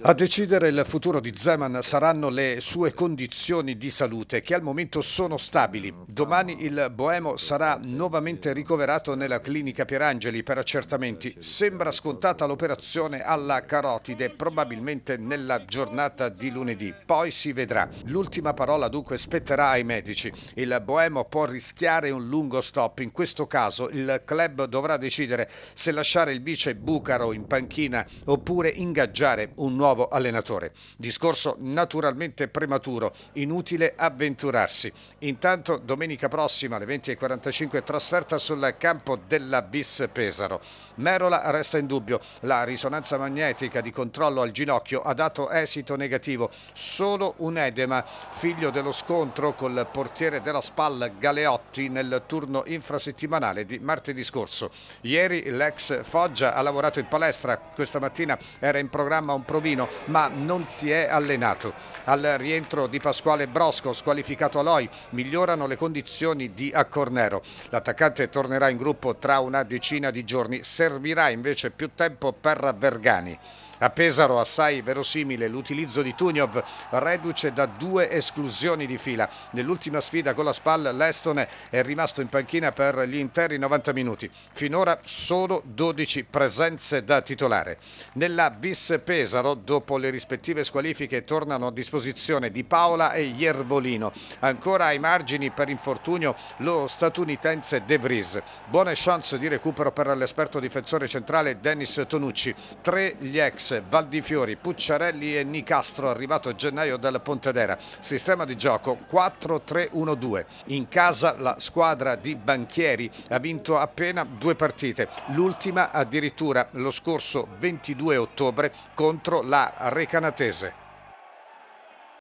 A decidere il futuro di Zeman saranno le sue condizioni di salute, che al momento sono stabili. Domani il Boemo sarà nuovamente ricoverato nella clinica Pierangeli per accertamenti. Sembra scontata l'operazione alla carotide, probabilmente nella giornata di lunedì. Poi si vedrà. L'ultima parola dunque spetterà ai medici. Il Boemo può rischiare un lungo stop. In questo caso il club dovrà decidere se lasciare il vice Bucaro in panchina oppure ingaggiare un nuovo allenatore. Discorso naturalmente prematuro, inutile avventurarsi. Intanto domenica prossima alle 20.45 trasferta sul campo della Bis Pesaro. Merola resta in dubbio, la risonanza magnetica di controllo al ginocchio ha dato esito negativo, solo un edema, figlio dello scontro col portiere della Spal Galeotti nel turno infrasettimanale di martedì scorso. Ieri l'ex Foggia ha lavorato in palestra, questa mattina è era in programma un provino ma non si è allenato. Al rientro di Pasquale Brosco, squalificato Aloy, migliorano le condizioni di Accornero. L'attaccante tornerà in gruppo tra una decina di giorni, servirà invece più tempo per Vergani. A Pesaro assai verosimile l'utilizzo di Tuniov, reduce da due esclusioni di fila. Nell'ultima sfida con la SPAL l'Estone è rimasto in panchina per gli interi 90 minuti. Finora solo 12 presenze da titolare. Nella bis Pesaro, dopo le rispettive squalifiche, tornano a disposizione di Paola e Ierbolino. Ancora ai margini per infortunio lo statunitense De Vries. Buone chance di recupero per l'esperto difensore centrale Dennis Tonucci. Tre gli ex Valdifiori, Pucciarelli e Nicastro arrivato a gennaio dal Pontedera. Sistema di gioco 4-3-1-2. In casa la squadra di Banchieri ha vinto appena due partite, l'ultima addirittura lo scorso 22 ottobre contro la Recanatese.